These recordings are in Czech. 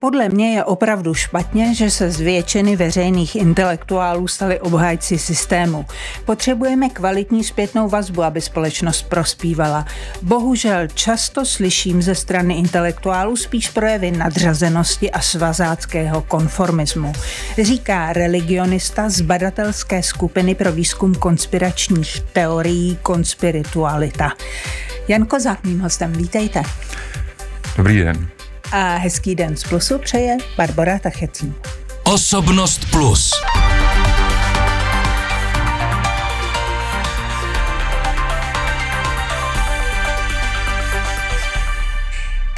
Podle mě je opravdu špatně, že se z většiny veřejných intelektuálů stali obhájci systému. Potřebujeme kvalitní zpětnou vazbu, aby společnost prospívala. Bohužel často slyším ze strany intelektuálů spíš projevy nadřazenosti a svazáckého konformismu. Říká religionista z badatelské skupiny pro výzkum konspiračních teorií konspiritualita. Jan Kozák, mým hostem, vítejte. Dobrý den a hezký den z Plusu přeje Barbara Tachecí. Osobnost Plus.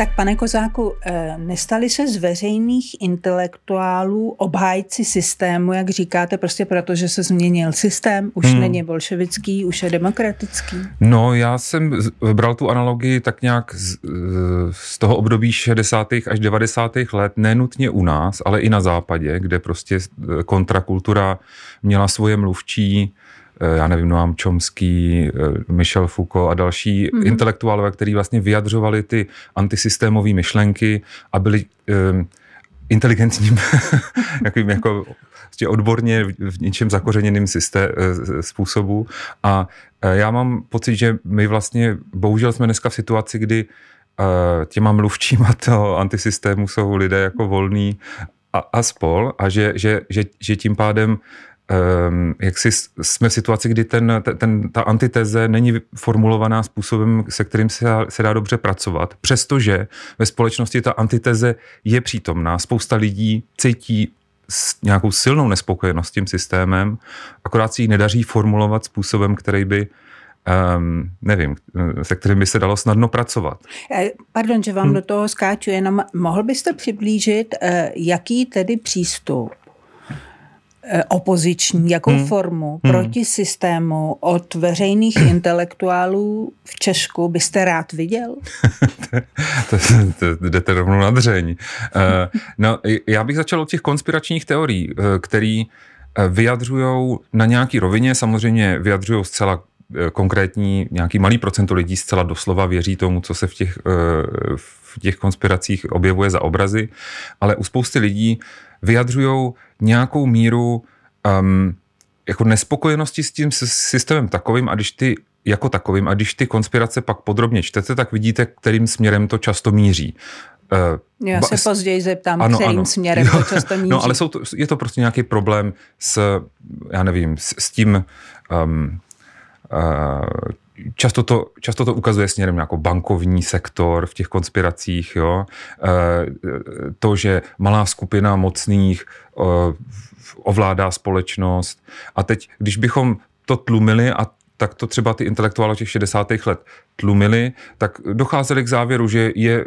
Tak pane Kozáku, eh, nestali se z veřejných intelektuálů obhájci systému, jak říkáte, prostě proto, že se změnil systém, už hmm. není bolševický, už je demokratický? No, já jsem vybral tu analogii tak nějak z, eh, z toho období 60. až 90. let, nenutně u nás, ale i na západě, kde prostě kontrakultura měla svoje mluvčí, Eh, já nevím, Noam Chomsky, eh, Michel Foucault a další mm-hmm. intelektuálové, kteří vlastně vyjadřovali ty antisystémové myšlenky a byli um, inteligentním, jakým jako prostě odborně v něčem zakořeněným systé, způsobu. A já mám pocit, že my vlastně, bohužel jsme dneska v situaci, kdy těma mluvčíma toho antisystému jsou lidé jako volný a, a spol a že, že, že, že tím pádem Ehm, jak si jsme v situaci, kdy ten, ten, ta antiteze není formulovaná způsobem, se kterým se, se dá dobře pracovat, přestože ve společnosti ta antiteze je přítomná. Spousta lidí cítí s nějakou silnou nespokojenost s tím systémem, akorát si ji nedaří formulovat způsobem, který by um, nevím, se kterým by se dalo snadno pracovat. E, pardon, že vám hmm. do toho skáču, jenom mohl byste přiblížit, e, jaký tedy přístup Eh, opoziční, jakou hmm. formu hmm. proti systému od veřejných intelektuálů v Česku byste rád viděl? to, to, to jdete rovnou na dřeň. Eh, no, já bych začal od těch konspiračních teorií, eh, který vyjadřují na nějaký rovině, samozřejmě vyjadřují zcela Eh, konkrétní, nějaký malý procento lidí zcela doslova věří tomu, co se v těch, eh, v těch konspiracích objevuje za obrazy, ale u spousty lidí vyjadřují nějakou míru um, jako nespokojenosti s tím systémem takovým a když ty jako takovým a když ty konspirace pak podrobně čtete, tak vidíte, kterým směrem to často míří. Eh, já se později zeptám, ano, kterým ano. směrem jo, to často no, míří. No ale jsou to, je to prostě nějaký problém s, já nevím, s, s tím um, Eh, často to, často to ukazuje směrem jako bankovní sektor v těch konspiracích, jo. Eh, to, že malá skupina mocných eh, ovládá společnost. A teď, když bychom to tlumili a tak to třeba ty intelektuály těch 60. let tlumili, tak docházeli k závěru, že je,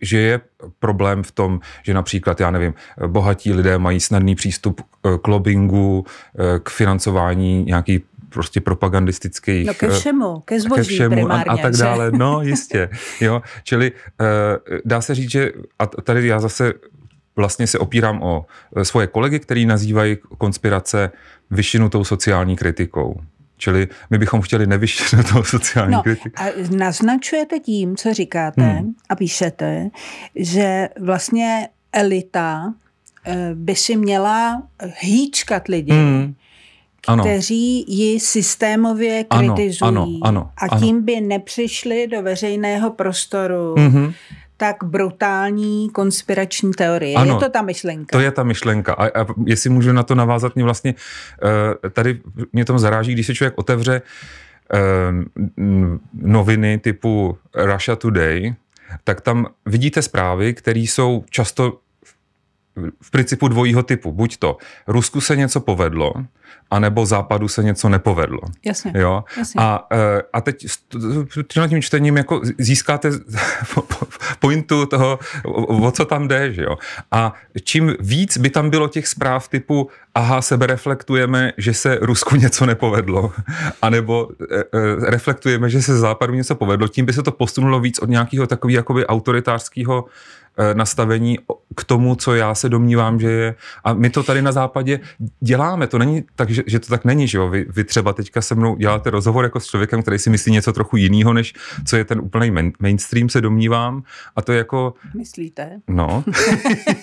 že je problém v tom, že například, já nevím, bohatí lidé mají snadný přístup k lobbingu, k financování nějakých prostě propagandistických... No ke eh, všemu, ke zboží ke všemu primárně, a, a tak dále. Že? No, jistě. Jo, čili eh, dá se říct, že... A tady já zase vlastně se opírám o eh, svoje kolegy, který nazývají konspirace vyšinutou sociální kritikou. Čili my bychom chtěli nevyštět na toho sociální no, kritiku. A naznačujete tím, co říkáte hmm. a píšete, že vlastně elita by si měla hýčkat lidi, hmm ano. kteří ji systémově kritizují ano, ano, ano, a tím ano. by nepřišli do veřejného prostoru. Mm-hmm tak brutální konspirační teorie. Ano, je to ta myšlenka. To je ta myšlenka. A, a jestli můžu na to navázat, mě vlastně eh, tady mě tomu zaráží, když se člověk otevře eh, noviny typu Russia Today, tak tam vidíte zprávy, které jsou často v principu dvojího typu. Buď to Rusku se něco povedlo, anebo Západu se něco nepovedlo. Jasně. Jo? Jasně. A, e, a teď tímhle tím čtením jako získáte pointu toho, o co tam jde. Že jo? A čím víc by tam bylo těch zpráv typu aha, sebe reflektujeme, že se Rusku něco nepovedlo, anebo e, e, reflektujeme, že se Západu něco povedlo, tím by se to posunulo víc od nějakého takového jakoby autoritářského Eh, nastavení k tomu, co já se domnívám, že je. A my to tady na západě děláme. To není tak, že, že to tak není, že jo. Vy, vy třeba teďka se mnou děláte rozhovor jako s člověkem, který si myslí něco trochu jiného, než co je ten úplný main, mainstream, se domnívám. A to je jako... Myslíte? No.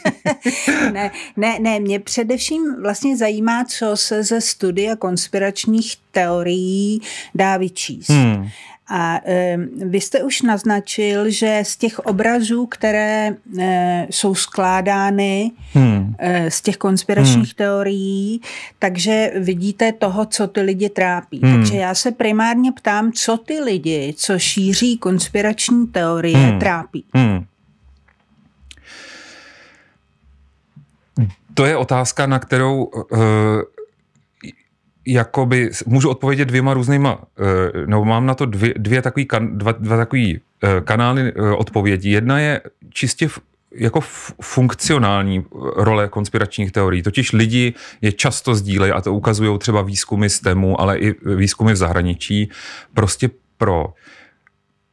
ne, ne, ne, mě především vlastně zajímá, co se ze studia konspiračních teorií dá vyčíst. Hmm. A e, vy jste už naznačil, že z těch obrazů, které e, jsou skládány hmm. e, z těch konspiračních hmm. teorií, takže vidíte toho, co ty lidi trápí. Hmm. Takže já se primárně ptám, co ty lidi, co šíří konspirační teorie, hmm. trápí. Hmm. To je otázka, na kterou e, jakoby, můžu odpovědět dvěma různýma, eh, nebo mám na to dvě, dvě takový, kan, dva, dva takový eh, kanály eh, odpovědí. Jedna je čistě v, jako funkcionální role konspiračních teorií. Totiž lidi je často sdílejí, a to ukazují třeba výzkumy z TEMu, ale i výzkumy v zahraničí, prostě pro uh,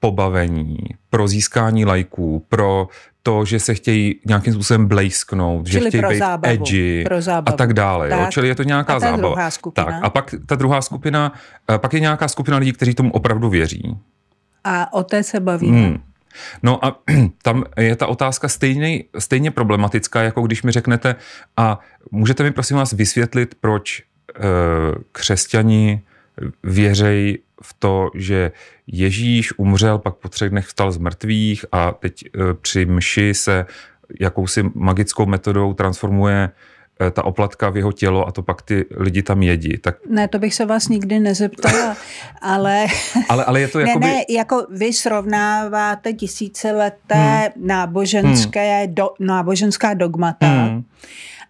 pobavení, pro získání lajků, pro to, že se chtějí nějakým způsobem blejsknout, Čili že chtějí být zábavu, edgy pro a tak dále. Tak, jo? Čili je to nějaká a zábava. Druhá skupina. Tak, a pak ta druhá skupina, eh, pak je nějaká skupina lidí, kteří tomu opravdu věří. A o té se bavíme. Hmm. No a tam je ta otázka stejně, stejně problematická, jako když mi řeknete, a můžete mi prosím vás vysvětlit, proč e, křesťani věřej v to, že Ježíš umřel, pak po třech dnech vstal z mrtvých a teď e, při mši se jakousi magickou metodou transformuje e, ta oplatka v jeho tělo a to pak ty lidi tam jedí. Tak... Ne, to bych se vás nikdy nezeptala, ale... ale, ale je to jakoby... ne, ne, jako vy srovnáváte tisícileté hmm. náboženské, hmm. Do, náboženská dogmata hmm.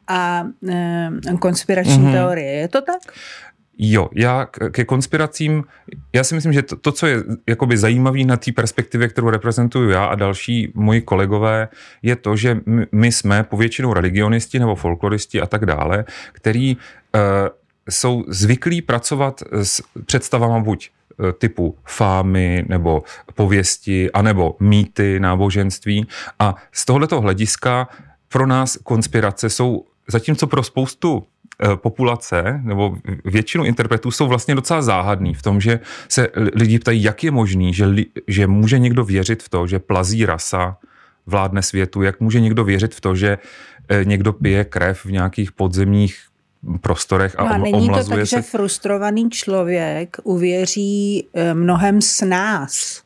a e, konspirační hmm. teorie. Je to tak? Jo, já ke konspiracím, já si myslím, že to, to co je jakoby zajímavé na té perspektivě, kterou reprezentuju já a další moji kolegové, je to, že my, my jsme povětšinou religionisti nebo folkloristi a tak dále, který uh, jsou zvyklí pracovat s představama buď eh, typu fámy nebo pověsti, anebo mýty, náboženství. A z tohoto hlediska pro nás konspirace jsou, zatímco pro spoustu Eh, populace nebo většinu interpretů jsou vlastně docela záhadný v tom, že se lidi ptají, jak je možný, že, li, že může někdo věřit v to, že plazí rasa vládne světu, jak může někdo věřit v to, že eh, někdo pije krev v nějakých podzemních prostorech a, no a není to tak, se... že frustrovaný člověk uvěří eh, mnohem s nás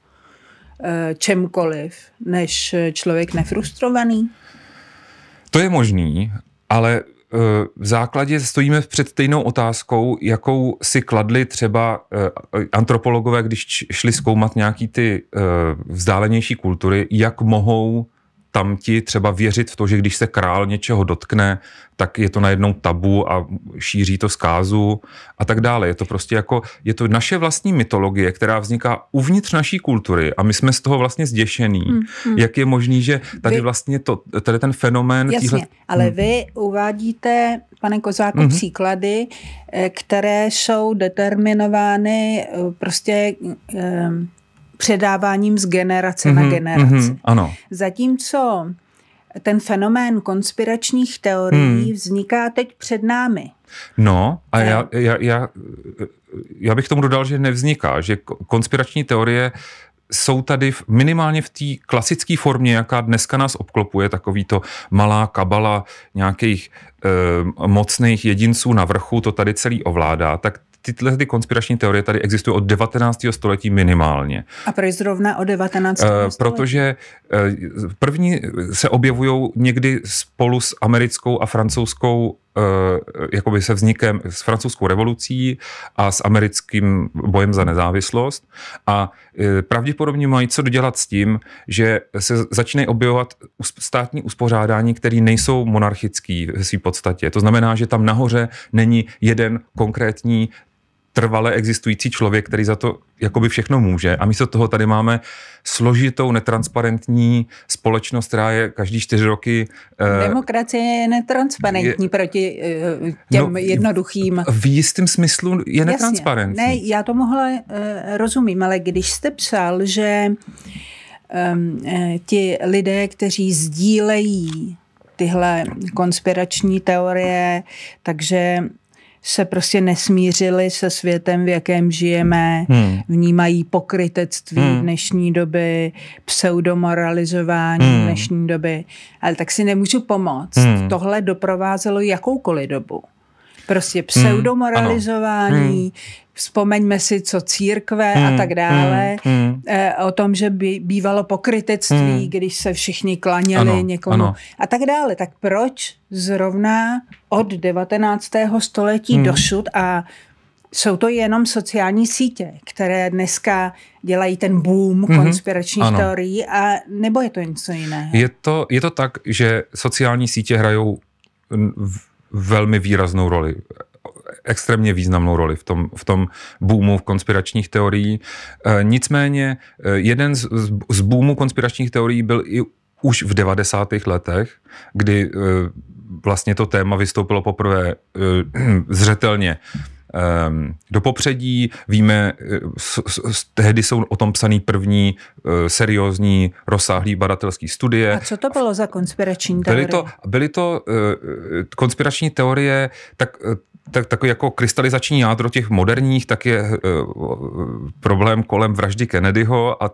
čemkoliv, než člověk nefrustrovaný? To je možný, ale v základě stojíme před stejnou otázkou, jakou si kladli třeba eh, antropologové, když šli zkoumat nějaký ty eh, vzdálenější kultury, jak mohou tam ti třeba věřit v to, že když se král něčeho dotkne, tak je to najednou tabu a šíří to zkázu a tak dále. Je to prostě jako, je to naše vlastní mytologie, která vzniká uvnitř naší kultury a my jsme z toho vlastně zděšení. Hmm, hmm. Jak je možný, že tady vy, vlastně to, tady ten fenomén... Jasně, týhle... ale hmm. vy uvádíte, pane Kozáku, hmm. příklady, eh, které jsou determinovány eh, prostě... Um, předáváním z generace mm-hmm, na mhm, mhm, generaci. Mm-hmm, ano. Zatímco ten fenomén konspiračních teorií mm. vzniká teď před námi. No, a já, já, já, já bych tomu dodal, že nevzniká, že konspirační teorie jsou tady v, minimálně v té klasické formě, jaká dneska nás obklopuje, takový to malá kabala nějakých e, mocných jedinců na vrchu, to tady celý ovládá, tak tyhle ty konspirační teorie tady existují od 19. století minimálně. A proč zrovna o 19. Eh, století? Protože eh, první se objevují někdy spolu s americkou a francouzskou eh, jakoby se vznikem s francouzskou revolucí a s americkým bojem za nezávislost a pravděpodobně mají co dodělat s tím, že se začínají objevovat státní uspořádání, které nejsou monarchický v své podstatě. To znamená, že tam nahoře není jeden konkrétní trvale existující člověk, který za to jakoby všechno může. A místo toho tady máme složitou, netransparentní společnost, která je každý čtyři roky... Eh, Demokracie je netransparentní je, proti eh, těm no, jednoduchým... V jistém smyslu je netransparentní. Jasně. Ne, já to mohla eh, rozumím, ale když jste psal, že um, ti lidé, kteří sdílejí tyhle konspirační teorie, takže se prostě nesmířili se světem, v jakém žijeme, hmm. vnímají pokrytectví hmm. dnešní doby, pseudomoralizování hmm. dnešní doby, ale tak si nemůžu pomoct. Hmm. Tohle doprovázelo jakoukoliv dobu prostě pseudomoralizování, mm, vzpomeňme si, co církve hmm, a tak hmm, dále, hmm, hmm. o tom, že by bývalo pokrytectví, hmm. když se všichni klaněli ano, někomu ano. a tak dále. Tak proč zrovna od 19. století hmm. dosud a jsou to jenom sociální sítě, které dneska dělají ten boom mm-hmm. konspiračních ano. teorií, a nebo je to něco jiného? Je to, je to tak, že sociální sítě hrajou velmi výraznou roli extrémně významnou roli v tom, v tom boomu v konspiračních teorií. E, nicméně e, jeden z, z boomů konspiračních teorií byl i už v 90. letech, kdy e, vlastně to téma vystoupilo poprvé e, zřetelně Ehm, do popředí. Víme, eh, tehdy jsou o tom psaný první eh, seriózní rozsáhlý badatelský studie. A co to bylo za konspirační teorie? Byly to, byly to eh, konspirační teorie, tak tak, takový jako krystalizační jádro těch moderních, tak je uh, problém kolem vraždy Kennedyho a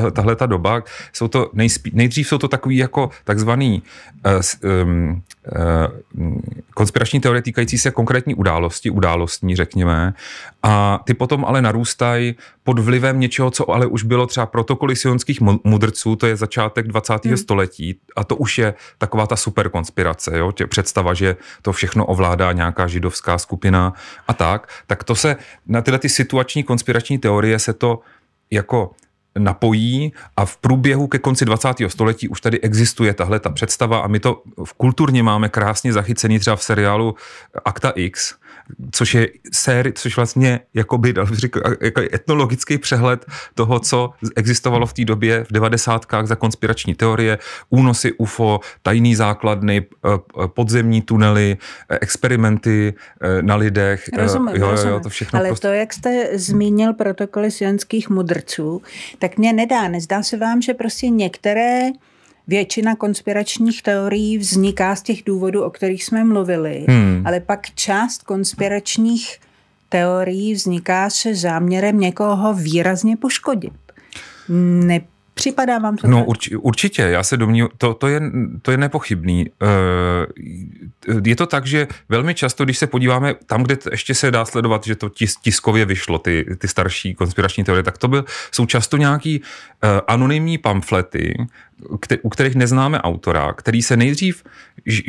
uh, tahle ta doba. Jsou to nejspí, nejdřív jsou to takový jako takzvaný uh, um, Eh, konspirační teorie týkající se konkrétní události, událostní řekněme, a ty potom ale narůstají pod vlivem něčeho, co ale už bylo třeba protokoly sionských mudrců, to je začátek 20. Hmm. století a to už je taková ta superkonspirace, jo? Tě představa, že to všechno ovládá nějaká židovská skupina a tak, tak to se na tyhle ty situační konspirační teorie se to jako napojí a v průběhu ke konci 20. století už tady existuje tahle ta představa a my to v kulturně máme krásně zachycený třeba v seriálu Akta X, což je série, což vlastně jakoby, dal bych řekl, jako etnologický přehled toho, co existovalo v té době v devadesátkách za konspirační teorie, únosy UFO, tajný základny, eh, eh, podzemní tunely, eh, experimenty na lidech. Rozumím, jo, rozumím. Jo, to všechno Ale prostě... to, jak jste zmínil protokoly sionských mudrců, tak mě nedá, nezdá se vám, že prostě některé většina konspiračních teorií vzniká z těch důvodů, o kterých jsme mluvili, hmm. ale pak část konspiračních teorií vzniká se záměrem někoho výrazně poškodit. Ne, Připadá vám to No Urč, určitě, já se domnívám, to, to, je, to je nepochybný. Eh, je to tak, že velmi často, když se podíváme tam, kde ještě se dá sledovat, že to tis, tiskově vyšlo, ty, ty starší konspirační teorie, tak to byl, jsou často nějaký eh, anonymní pamflety, u kterých neznáme autora, který se nejdřív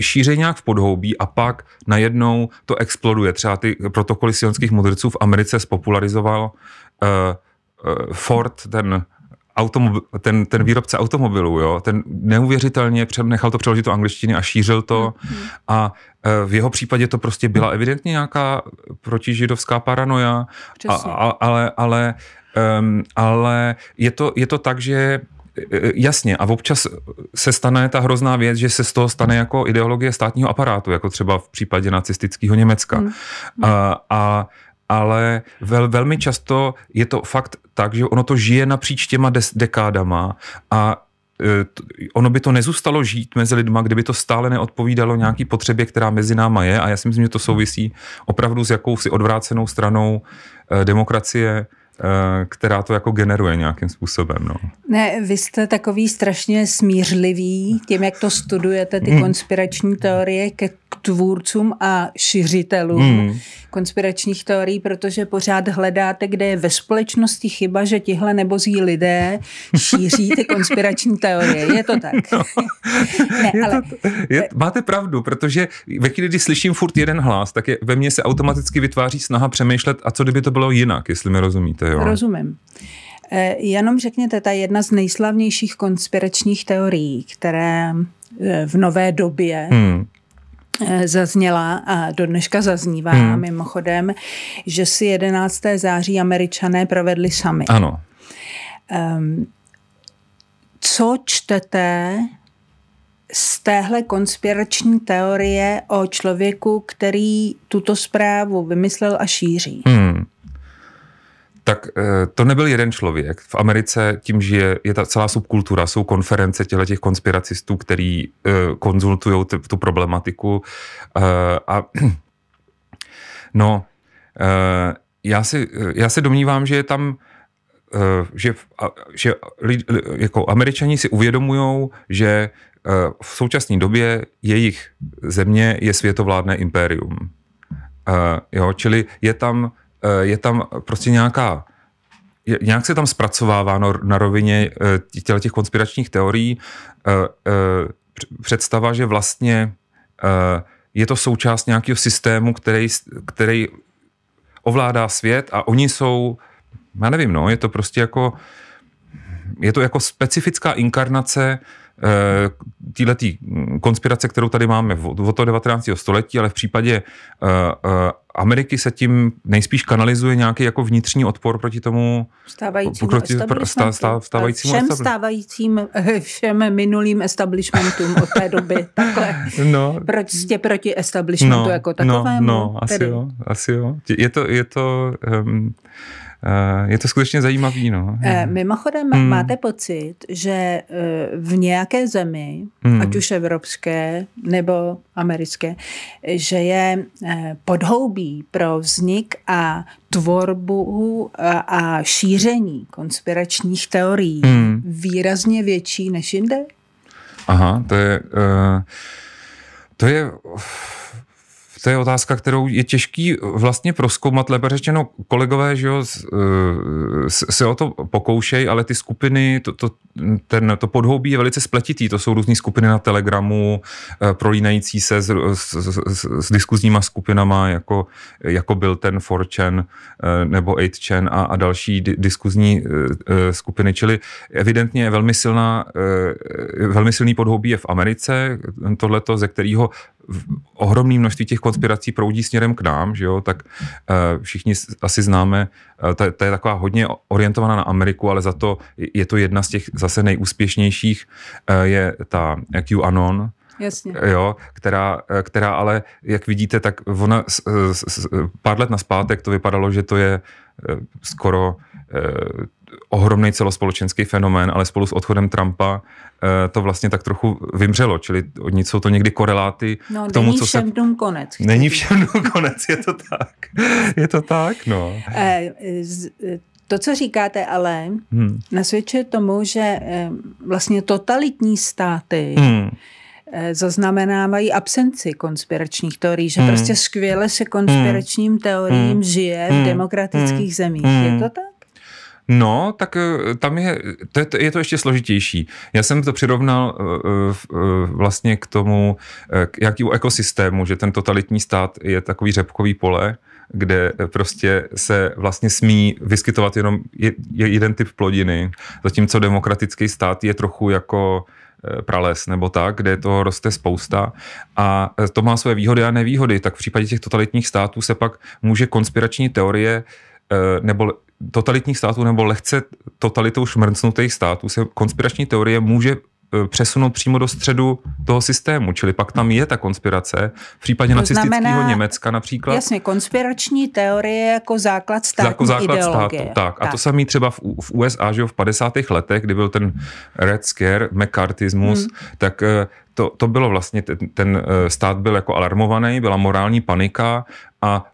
šíří nějak v podhoubí a pak najednou to exploduje. Třeba ty protokoly sionských mudrců v Americe spopularizoval eh, Ford, ten automobil, ten, ten výrobce automobilů, jo, ten neuvěřitelně nechal to přeložit do angličtiny a šířil to mhm. a e, v jeho případě to prostě byla evidentně nějaká protižidovská paranoja, a, a, ale, ale, um, ale je, to, je to tak, že e, e, jasně, a občas se stane ta hrozná věc, že se z toho stane jako ideologie státního aparátu, jako třeba v případě nacistického Německa. Mm. A, a ale vel, velmi často je to fakt tak, že ono to žije napříč těma des, dekádama a e, ono by to nezůstalo žít mezi lidma, kdyby to stále neodpovídalo nějaký potřebě, která mezi náma je a já si myslím, že to souvisí opravdu s jakousi odvrácenou stranou e, demokracie, Eh, která to jako generuje nějakým způsobem. No. Ne, vy jste takový strašně smířlivý tím, jak to studujete, ty hmm. konspirační teorie ke tvůrcům a šiřitelům hmm. konspiračních teorií, protože pořád hledáte, kde je ve společnosti chyba, že tihle nebozí lidé šíří ty konspirační teorie. Je to tak? No. ne, je ale... to, je, máte pravdu, protože ve chvíli, kdy slyším furt jeden hlas, tak je, ve mně se automaticky vytváří snaha přemýšlet, a co kdyby to bylo jinak, jestli mi rozumíte. Jo. Rozumím. E, jenom řekněte, ta jedna z nejslavnějších konspiračních teorií, které e, v nové době hmm e, zazněla a do dneška zaznívá hmm. mimochodem, že si 11. září američané provedli sami. Ano. Ehm, co čtete z téhle konspirační teorie o člověku, který tuto zprávu vymyslel a šíří? Hmm tak eh, to nebyl jeden člověk. V Americe tím, že je, je ta celá subkultura, jsou konference těle těch konspiracistů, který eh, konzultují t- tu problematiku eh, a no, já si, já se domnívám, že je tam že, že jako američani si uvědomují, že v současné době jejich země je světovládné impérium. Jo, čili je tam Eh, je tam prostě nějaká nějak se tam zpracovává na, rovině eh, těle těch konspiračních teorií eh, představa, že vlastně je to součást nějakého systému, který, který ovládá svět a oni jsou, já nevím, no, je to prostě jako, je to jako specifická inkarnace Eh, této mm, konspirace, kterou tady máme od toho 19. století, ale v případě eh, eh, Ameriky se tím nejspíš kanalizuje nějaký jako vnitřní odpor proti tomu stávajícímu proti, všem stávajícím, všem minulým establishmentům od té doby. Takhle. No. Prostě proti establishmentu no, jako takovému. No, no asi, tedy. jo, asi jo. Je to, je to um, Eh, je to skutečně zajímavý. No. Eh, mimochodem, hmm. máte pocit, že eh, v nějaké zemi, hmm. ať už evropské nebo americké, že je podhoubí pro vznik a tvorbu a šíření konspiračních teorií hmm. výrazně větší než jinde? Aha, to je... Uh, to je... Uh, to je otázka, kterou je těžký vlastně proskoumat. lebo řečeno, kolegové že jo, eh, se o to pokoušejí, ale ty skupiny, to, to, ten, to podhoubí je velice spletitý. To jsou různé skupiny na Telegramu, eh, prolínající se s, s, s, s diskuzníma skupinama, jako, jako byl ten 4chan eh, nebo 8chan a, a další diskuzní skupiny. Čili evidentně je velmi, silná, velmi silný podhoubí je v Americe, tohleto, ze kterého ohromné množství těch konspirací proudí směrem k nám, že jo, tak eh, všichni asi známe, ta, eh, ta je taková hodně orientovaná na Ameriku, ale za to je to jedna z těch zase nejúspěšnějších, eh, je ta QAnon, Jasně. Jo, která, která ale, jak vidíte, tak ona s, s, s, pár let zpátek to vypadalo, že to je skoro ohromný celospolečenský fenomén, ale spolu s odchodem Trumpa eh, to vlastně tak trochu vymřelo, čili od jsou to někdy koreláty no, k tomu, není co všem se... dnům konec. Není všem dnům konec, je to tak. Je to tak, no. Eh, to, co říkáte ale, hmm. nasvědčuje tomu, že eh, vlastně totalitní státy hmm zaznamenávají absenci konspiračních teorií, že hmm. prostě skvěle se konspiračním hmm. teoriím hmm. žije v hmm. demokratických hmm. zemích. Je to hmm. tak? No, tak eh, tam je to, je, je to ještě složitější. Já jsem to přirovnal eh, eh, vlastně k tomu, k jakýmu ekosystému, že ten totalitní stát je takový řepkový pole, kde prostě se vlastně smí vyskytovat jenom jeden typ plodiny, zatímco demokratický stát je trochu jako prales nebo tak, kde to roste spousta a to má své výhody a nevýhody. Tak v případě těch totalitních států se pak může konspirační teorie nebo totalitních států nebo lehce totalitou šmrcnutých států se konspirační teorie může e, přesunout přímo do středu toho systému, čili pak tam je ta konspirace. V případě to nacistického znamená, Německa například. Jasně, konspirační teorie jako základ státu. Jako základ ideologie. státu, tak. tak. A to samý třeba v, v USA, že v 50. letech, kdy byl ten Red Scare, McCarthyismus, hmm. tak e, to, to bylo vlastně, ten, ten e, stát byl jako alarmovaný, byla morální panika a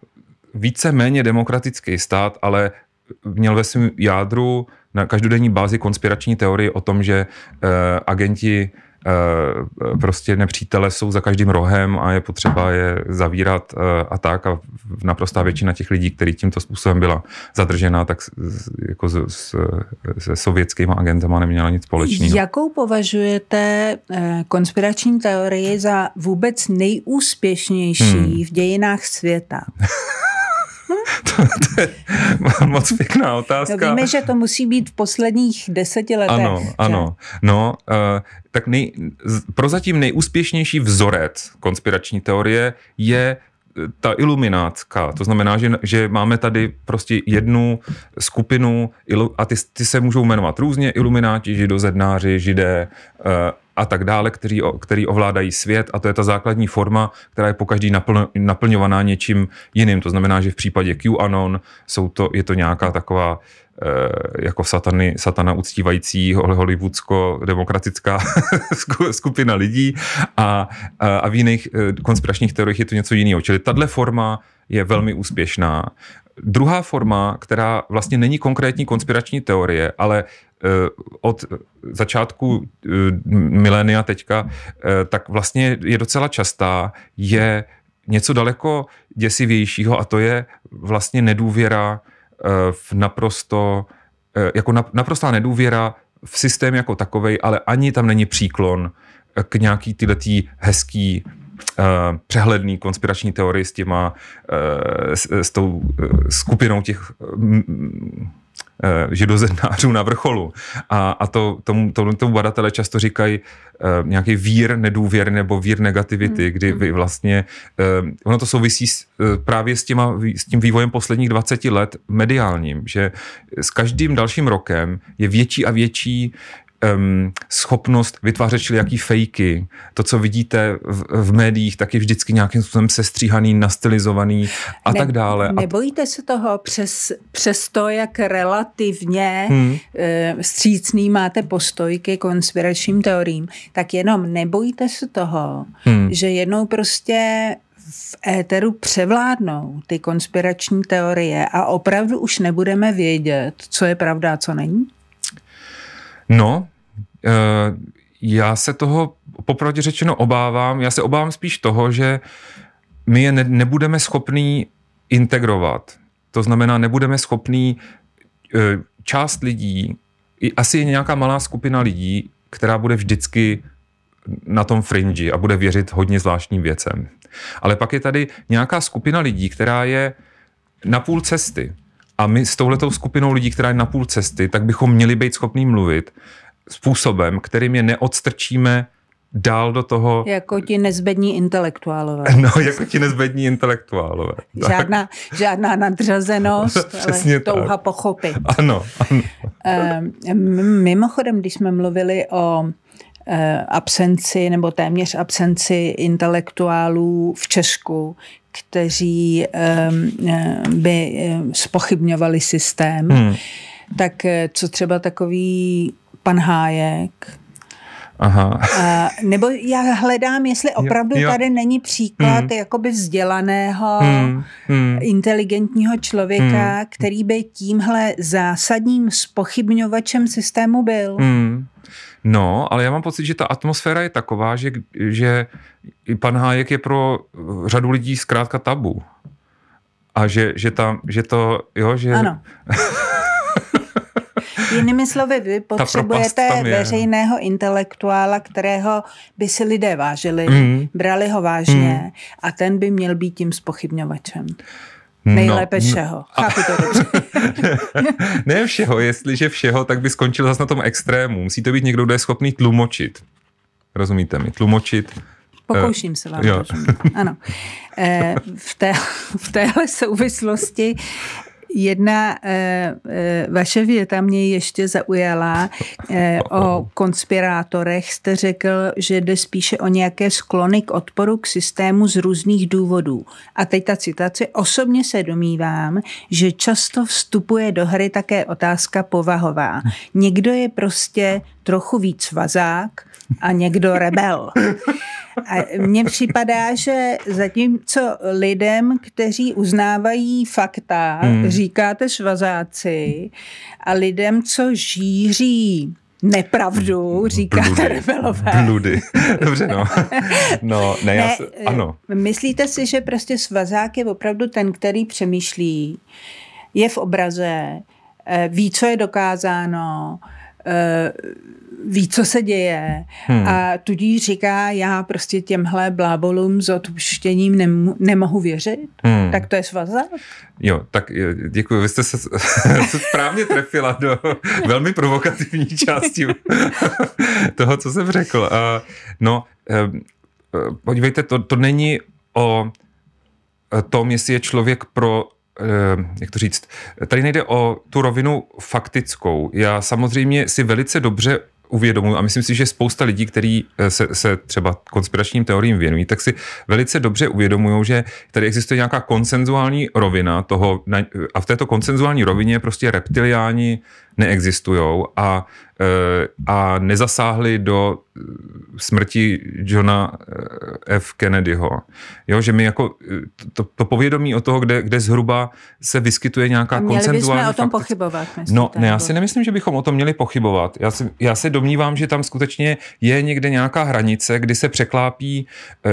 více méně demokratický stát, ale měl ve svém jádru na každodenní bázi konspirační teorie o tom, že uh, agenti uh, prostě nepřítele jsou za každým rohem a je potřeba je zavírat uh, a tak a naprostá většina těch lidí, který tímto způsobem byla zadržena, tak s, jako se sovětskými agentama neměla nic společného. Jakou považujete konspirační teorii za vůbec nejúspěšnější hmm. v dějinách světa? to, to je moc pěkná no, otázka. No víme, že to musí být v posledních deseti letech. Ano, že? ano. No, uh, tak nej, prozatím nejúspěšnější vzorec konspirační teorie je ta iluminácká, to znamená, že, že máme tady prostě jednu skupinu, ilu, a ty, ty se můžou jmenovat různě, ilumináti, židozednáři, židé uh, a tak dále, kteří, který ovládají svět a to je ta základní forma, která je pokaždý naplno, naplňovaná něčím jiným. To znamená, že v případě QAnon jsou to, je to nějaká taková Eh, jako satany, satana uctívající hollywoodsko-demokratická skupina lidí a, a, a v jiných eh, konspiračních teoriích je to něco jiného. Čili tahle forma je velmi úspěšná. Druhá forma, která vlastně není konkrétní konspirační teorie, ale eh, od začátku milénia teďka, tak vlastně je docela častá, je něco daleko děsivějšího a to je vlastně nedůvěra Eh, v naprosto, eh, jako naprostá nedůvěra v systém jako takovej, ale ani tam není příklon eh, k nějaký tyletý hezký přehledný konspirační teorie s těma, s, s tou skupinou těch Eh, židozednářů na vrcholu. A, a to, tomu, tomu, tomu badatele často říkají uh, nějaký vír nedůvěry nebo vír negativity, mm. kdy hmm. vy vlastně, uh, ono to souvisí s, uh, právě s, těma, s tím vývojem posledních 20 let mediálním, že s každým dalším rokem je větší a větší um, schopnost vytvářet jaký fejky. To, co vidíte v, v médiích, tak je vždycky nějakým způsobem sestříhaný, nastylizovaný a ne, tak dále. Nebojíte se toho přes, přes to, jak relativně hmm. uh, eh, střícný máte postoj ke konspiračním teoriím, tak jenom nebojíte se toho, hmm. že jednou prostě v éteru převládnou ty konspirační teorie a opravdu už nebudeme vědět, co je pravda a co není? No, eh, já se toho popravdě řečeno obávám. Já se obávám spíš toho, že my je ne, nebudeme schopní integrovat. To znamená, nebudeme schopní eh, část lidí, asi je nějaká malá skupina lidí, která bude vždycky na tom fringi a bude věřit hodně zvláštním věcem. Ale pak je tady nějaká skupina lidí, která je na půl cesty. A my s touhletou skupinou lidí, která je na půl cesty, tak bychom měli být schopní mluvit způsobem, kterým je neodstrčíme dál do toho... Jako ti nezbední intelektuálové. No, jako ti nezbední intelektuálové. Žádná, žádná nadřazenost, Přesně ale tak. touha pochopit. Ano, ano. Mimochodem, když jsme mluvili o eh, absenci nebo téměř absenci intelektuálů v Česku, kteří by spochybňovali systém, hmm. tak eh, co třeba takový pan Hájek, Aha. Uh, nebo já hledám, jestli opravdu jo, jo. tady není příklad hmm. jakoby vzdělaného, hmm. hmm. inteligentního člověka, hmm. který by tímhle zásadním spochybňovačem systému byl. Hmm. No, ale já mám pocit, že ta atmosféra je taková, že, že pan Hájek je pro eh, řadu lidí zkrátka tabu. A že, že, tam, že to, jo, že... Ano. Jinými slovy, vy potřebujete no. veřejného intelektuála, kterého by si lidé vážili, mm. brali ho vážně mm. a ten by měl být tím spochybňovačem. No. Nejlépe no. všeho. A... Chápu to dobře. ne všeho, jestliže všeho, tak by skončil zase na tom extrému. Musí to být někdo, kdo je schopný tlumočit. Rozumíte mi? Tlumočit eh, Pokouším se vám. Jo. Ano. Eh, v, té, v téhle souvislosti Jedna eh, eh, vaše věta mě ještě zaujala eh, o konspirátorech. Jste řekl, že jde spíše o nějaké sklony k odporu k systému z různých důvodů. A teď ta citace. Osobně se domývám, že často vstupuje do hry také otázka povahová. Někdo je prostě trochu víc vazák a někdo rebel. A mně připadá, že zatímco lidem, kteří uznávají fakta, hmm říkáte švazáci a lidem, co žíří nepravdu, říkáte rebelové. Bludy. Dobře, no. No, ne, ne já se, ano. Eh, myslíte si, že prostě svazák je opravdu ten, který přemýšlí, je v obraze, eh, ví, co je dokázáno, Eh, ví, co se děje hmm. a tudíž říká, já prostě těmhle blábolům s odpuštěním nem, nemohu věřit, hmm. tak to je svazák. Jo, tak eh, děkuji, vy jste se, se správně trefila do velmi provokativní části toho, co jsem řekl. Eh, no, podívejte, to, to není o tom, jestli je člověk pro Eh, jak to říct, tady nejde o tu rovinu faktickou. Já samozřejmě si velice dobře uvědomuji a myslím si, že spousta lidí, kteří eh, se, se třeba konspiračním teoriím věnují, tak si velice dobře uvědomují, že tady existuje nějaká konsenzuální rovina toho a v této konsenzuální rovině prostě reptiliáni, neexistují a, e, a nezasáhli do e, smrti Johna e, F. Kennedyho. Jo, že my jako to, to povědomí o toho, kde, kde zhruba se vyskytuje nějaká koncentrální... koncentuální... Měli bychom o tom pochybovat. Myslím, no, ne, já si nemyslím, že bychom o tom měli pochybovat. Já, si, já se domnívám, že tam skutečně je někde nějaká hranice, kdy se překlápí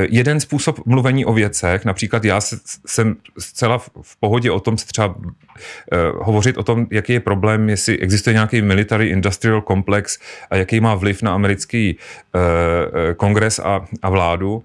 jeden způsob mluvení o věcech. Například já jsem zcela v pohodě o tom se třeba hovořit o tom, jaký je problém, jestli existuje nějaký military industrial komplex a jaký má vliv na americký uh, kongres a, a vládu.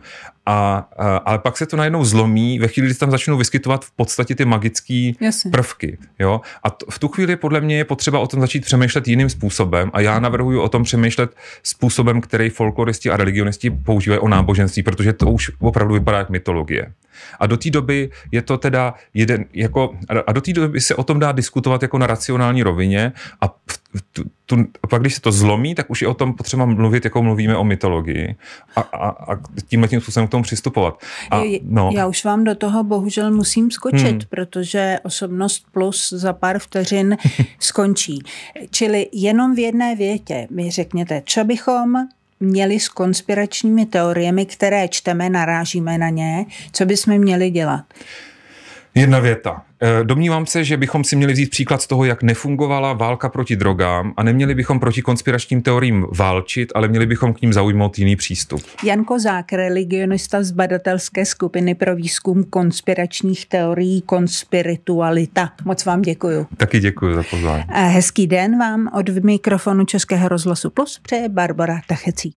A, a, ale pak se to najednou zlomí ve chvíli, kdy se tam začnou vyskytovat v podstatě ty magické prvky. Jo? A v tu chvíli podle mě je potřeba o tom začít přemýšlet jiným způsobem a já mhm. navrhuji o tom přemýšlet způsobem, který folkloristi a religionisti používají o náboženství, protože to už opravdu vypadá jak mytologie. A do té doby je to teda jeden, jako, a do té doby se o tom dá diskutovat jako na racionální rovině a v tu, tu, a pak, když se to zlomí, tak už je o tom potřeba mluvit, jako mluvíme o mytologii a, a, a tímhle tím způsobem k tomu přistupovat. A, no. Já už vám do toho bohužel musím skočit, hmm. protože osobnost plus za pár vteřin skončí. Čili jenom v jedné větě mi řekněte, co bychom měli s konspiračními teoriemi, které čteme, narážíme na ně, co bychom měli dělat? Jedna věta. Eh, domnívám se, že bychom si měli vzít příklad z toho, jak nefungovala válka proti drogám a neměli bychom proti konspiračním teoriím válčit, ale měli bychom k ním zaujmout jiný přístup. Jan Kozák, religionista z badatelské skupiny pro výzkum konspiračních teorií Konspiritualita. Moc vám děkuju. Taky děkuji za pozvání. Eh, hezký den vám od mikrofonu Českého rozhlasu Plus přeje Barbara Tachecí.